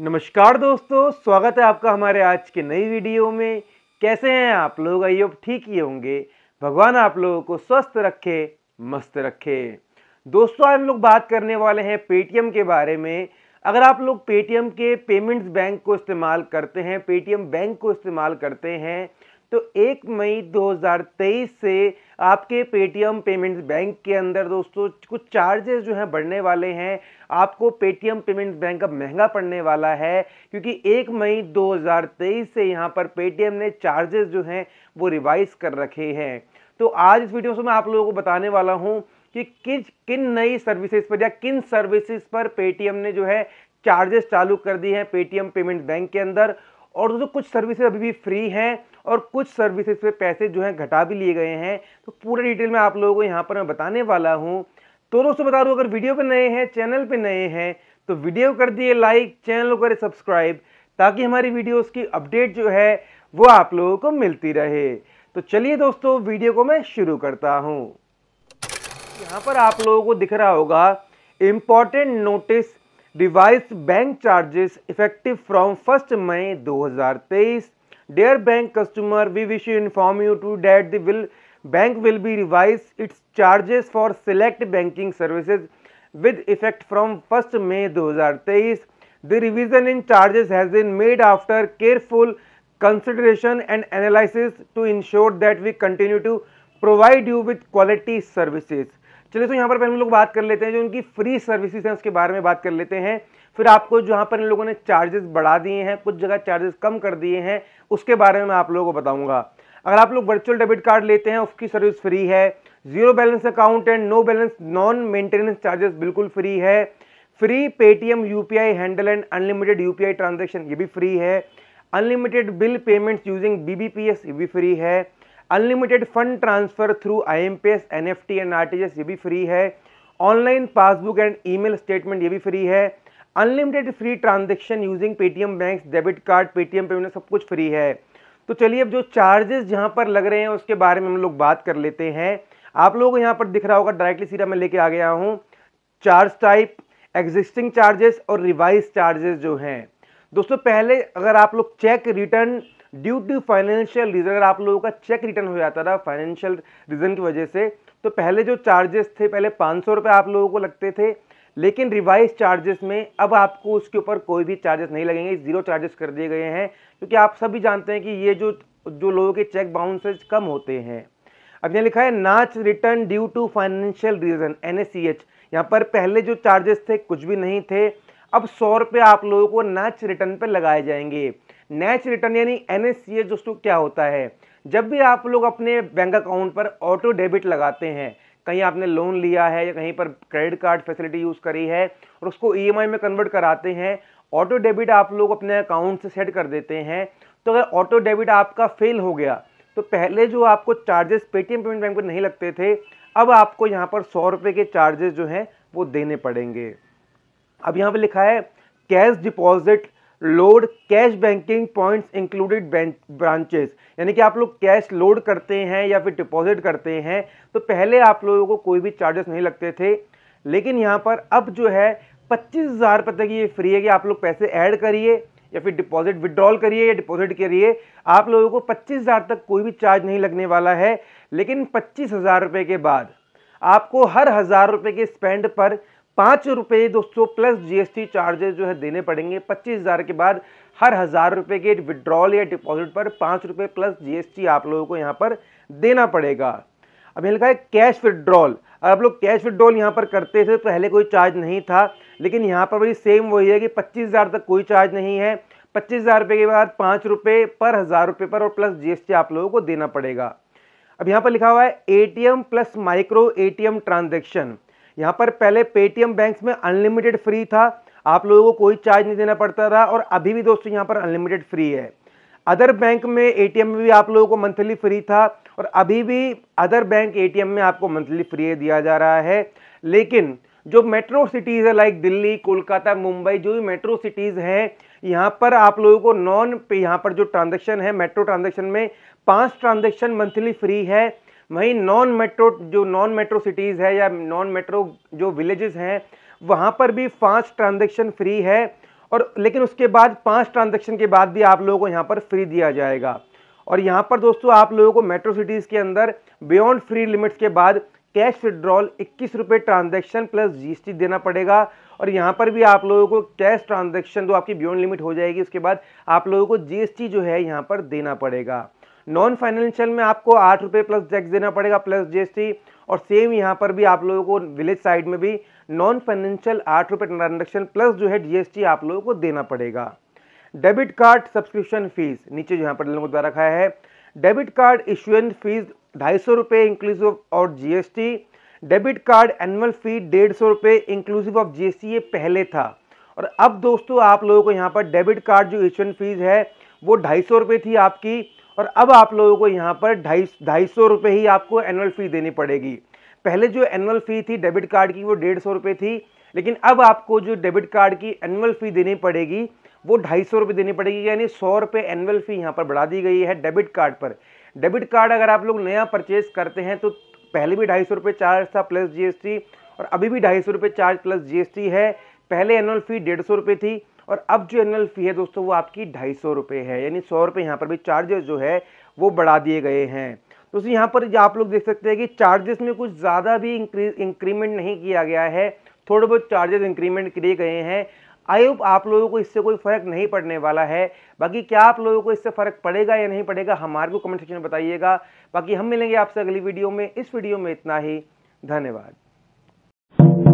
नमस्कार दोस्तों स्वागत है आपका हमारे आज के नई वीडियो में कैसे हैं आप लोग आइए ठीक ही होंगे भगवान आप लोगों को स्वस्थ रखे मस्त रखे दोस्तों आज हम लोग बात करने वाले हैं पेटीएम के बारे में अगर आप लोग पेटीएम के पेमेंट्स बैंक को इस्तेमाल करते हैं पेटीएम बैंक को इस्तेमाल करते हैं तो एक मई 2023 से आपके पेटीएम पेमेंट्स बैंक के अंदर दोस्तों कुछ चार्जेस जो हैं बढ़ने वाले हैं आपको पेटीएम पेमेंट्स बैंक अब महंगा पड़ने वाला है क्योंकि एक मई 2023 से यहाँ पर पेटीएम ने चार्जेस जो हैं वो रिवाइज कर रखे हैं तो आज इस वीडियो से मैं आप लोगों को बताने वाला हूँ कि किन किन नई सर्विसेज पर या किन सर्विसेज पर पेटीएम ने जो है चार्जेस चालू कर दिए हैं पेटीएम पेमेंट बैंक के अंदर और दोस्तों कुछ सर्विसेज अभी भी फ्री हैं और कुछ सर्विसेज पे पैसे जो हैं घटा भी लिए गए हैं तो पूरे डिटेल में आप लोगों को यहाँ पर मैं बताने वाला हूँ तो दोस्तों बता दूँ अगर वीडियो पे नए हैं चैनल पे नए हैं तो वीडियो कर दिए लाइक चैनल को करें सब्सक्राइब ताकि हमारी वीडियोज़ की अपडेट जो है वो आप लोगों को मिलती रहे तो चलिए दोस्तों वीडियो को मैं शुरू करता हूँ यहाँ पर आप लोगों को दिख रहा होगा important notice revise bank charges effective from first मई 2023 Dear bank customer, we wish to inform you too that the will bank will be revised its charges for select banking services with effect from 1st May 2023. The revision in charges has been made after careful consideration and analysis to ensure that we continue to provide you with quality services. चलिए तो यहाँ पर पहले हम लोग बात कर लेते हैं जो उनकी फ्री सर्विसेज हैं उसके बारे में बात कर लेते हैं फिर आपको जहाँ पर इन लोगों ने चार्जेस बढ़ा दिए हैं कुछ जगह चार्जेस कम कर दिए हैं उसके बारे में मैं आप लोगों को बताऊँगा अगर आप लोग वर्चुअल डेबिट कार्ड लेते हैं उसकी सर्विस फ्री है zero balance account and no balance non maintenance charges बिल्कुल फ्री है free Paytm UPI handle and unlimited UPI transaction ये भी फ्री है unlimited bill payments using BBPS ये भी फ्री है unlimited fund transfer through I M P S N F T and R T S ये भी free है online passbook and email statement ये भी फ्री है unlimited free transaction using Paytm bank debit card Paytm payment सब कुछ free है तो चलिए अब जो चार्जेस यहाँ पर लग रहे हैं उसके बारे में हम लोग बात कर लेते हैं आप लोगों को यहाँ पर दिख रहा होगा डायरेक्टली सीधा मैं लेके आ गया हूँ चार्ज टाइप एग्जिस्टिंग चार्जेस और रिवाइज चार्जेस जो हैं दोस्तों पहले अगर आप लोग check return due to financial reason अगर आप लोगों का चेक रिटर्न हो जाता था फाइनेंशियल रीज़न की वजह से तो पहले जो चार्जेस थे पहले पाँच सौ रुपये आप लोगों को लगते थे लेकिन रिवाइज चार्जेस में अब आपको उसके ऊपर कोई भी चार्जेस नहीं लगेंगे ज़ीरो चार्जेस कर दिए गए हैं क्योंकि आप सभी जानते हैं कि ये जो जो लोगों के चेक बाउंसेज कम होते हैं अब यहाँ लिखा है NACH return due to financial reason N S C H यहाँ पर पहले जो चार्जेस थे कुछ भी नहीं थे अब सौ रुपये आप लोगों को नाच रिटर्न पर लगाए जाएंगे नैच रिटर्न यानी एन दोस्तों क्या होता है जब भी आप लोग अपने बैंक अकाउंट पर ऑटो डेबिट लगाते हैं कहीं आपने लोन लिया है या कहीं पर क्रेडिट कार्ड फैसिलिटी यूज़ करी है और उसको ई e में कन्वर्ट कराते हैं ऑटो डेबिट आप लोग अपने अकाउंट से सेट कर देते हैं तो अगर ऑटो डेबिट आपका फेल हो गया तो पहले जो आपको चार्जेस पेटीएम पेमेंट बैंक पर नहीं लगते थे अब आपको यहाँ पर सौ रुपये के चार्जेस जो हैं वो देने पड़ेंगे अब यहाँ पर लिखा है cash deposit load cash banking points included branches यानी कि आप लोग कैश लोड करते हैं या फिर डिपॉजिट करते हैं तो पहले आप लोगों को कोई भी चार्जेस नहीं लगते थे लेकिन यहाँ पर अब जो है पच्चीस हज़ार रुपये तक ये फ्री है कि आप लोग पैसे ऐड करिए या फिर डिपॉजिट विड्रॉल करिए या डिपॉजिट करिए आप लोगों को पच्चीस हज़ार तक कोई भी चार्ज नहीं लगने वाला है लेकिन पच्चीस हज़ार रुपये के बाद आपको हर हज़ार रुपये के स्पेंड पर पाँच रुपये दोस्तों प्लस जीएसटी चार्जेस जो है देने पड़ेंगे पच्चीस हज़ार के बाद हर हज़ार रुपये के विड्रॉल या डिपॉजिट पर पाँच रुपये प्लस जीएसटी आप लोगों को यहाँ पर देना पड़ेगा अब लिखा है कैश विड्रॉल अगर आप लोग कैश विड्रॉल यहाँ पर करते थे तो पहले कोई चार्ज नहीं था लेकिन यहाँ पर भी सेम वही है कि पच्चीस हज़ार तक कोई चार्ज नहीं है पच्चीस हज़ार रुपये के बाद पाँच रुपये पर हज़ार पर और प्लस जी आप लोगों को देना पड़ेगा अब यहाँ पर लिखा हुआ है A plus micro ATM transaction यहाँ पर पहले पेटीएम बैंक में अनलिमिटेड फ्री था आप लोगों को कोई चार्ज नहीं देना पड़ता था और अभी भी दोस्तों यहाँ पर अनलिमिटेड फ्री है अदर बैंक में एटीएम में भी आप लोगों को मंथली फ्री था और अभी भी अदर बैंक एटीएम में आपको मंथली फ्री दिया जा रहा है लेकिन जो मेट्रो सिटीज़ है लाइक दिल्ली कोलकाता मुंबई जो भी मेट्रो सिटीज़ हैं यहाँ पर आप लोगों को नॉन पे यहाँ पर जो ट्रांजेक्शन है मेट्रो ट्रांजेक्शन में पांच ट्रांजेक्शन मंथली फ्री है वहीं नॉन मेट्रो जो नॉन मेट्रो सिटीज़ है या नॉन मेट्रो जो विलेजेस हैं वहाँ पर भी फास्ट ट्रांजेक्शन फ्री है और लेकिन उसके बाद पाँच ट्रांजेक्शन के बाद भी आप लोगों को यहाँ पर फ्री दिया जाएगा और यहाँ पर दोस्तों आप लोगों को मेट्रो सिटीज़ के अंदर बियॉन्ड फ्री लिमिट्स के बाद कैश विड्रॉल इक्कीस रुपये ट्रांजेक्शन प्लस जीएसटी देना पड़ेगा और यहाँ पर भी आप लोगों को कैश ट्रांजेक्शन जो आपकी बियॉन्ड लिमिट हो जाएगी उसके बाद आप लोगों को जीएसटी जो है यहाँ पर देना पड़ेगा नॉन फाइनेंशियल में आपको आठ रुपये प्लस टैक्स देना पड़ेगा प्लस जीएसटी और सेम यहाँ पर भी आप लोगों को विलेज साइड में भी नॉन फाइनेंशियल आठ रुपये ट्रांजेक्शन प्लस जो है जीएसटी आप लोगों को देना पड़ेगा डेबिट कार्ड सब्सक्रिप्शन फीस नीचे यहाँ पर लोगों द्वारा रखा है डेबिट कार्ड इशुएंस फीस ढाई सौ रुपये इंक्लूसिव और जी डेबिट कार्ड एनुअल फी डेढ़ सौ रुपये इंक्लूसिव ऑफ जी ये पहले था और अब दोस्तों आप लोगों को यहाँ पर डेबिट कार्ड जो इशुएंस फीस है वो ढाई सौ रुपये थी आपकी और अब आप लोगों को यहाँ पर ढाई ढाई सौ रुपये ही आपको एनुअल फ़ी देनी पड़ेगी पहले जो एनुअल फ़ी थी डेबिट कार्ड की वो डेढ़ सौ रुपये थी लेकिन अब आपको जो डेबिट कार्ड की एनुअल फ़ी देनी पड़ेगी वो ढाई सौ रुपये देनी पड़ेगी यानी सौ रुपये एनुअल फ़ी यहाँ पर बढ़ा दी गई है डेबिट कार्ड पर डेबिट कार्ड अगर आप लोग नया परचेज करते हैं तो पहले भी ढाई सौ रुपये चार्ज था प्लस टी और अभी भी ढाई सौ रुपये चार्ज प्लस टी है पहले एनुअल फ़ी डेढ़ सौ रुपये थी और अब जो एनुअल फ़ी है दोस्तों वो आपकी ढाई सौ रुपये है यानी सौ रुपये यहाँ पर भी चार्जेस जो है वो बढ़ा दिए गए हैं दोस्तों यहाँ पर आप लोग देख सकते हैं कि चार्जेस में कुछ ज़्यादा भी इंक्रीमेंट नहीं किया गया है थोड़े बहुत चार्जेस इंक्रीमेंट किए गए हैं आई होप आप लोगों को इससे कोई फ़र्क नहीं पड़ने वाला है बाकी क्या आप लोगों को इससे फ़र्क पड़ेगा या नहीं पड़ेगा हमारे को कमेंट सेक्शन में बताइएगा बाकी हम मिलेंगे आपसे अगली वीडियो में इस वीडियो में इतना ही धन्यवाद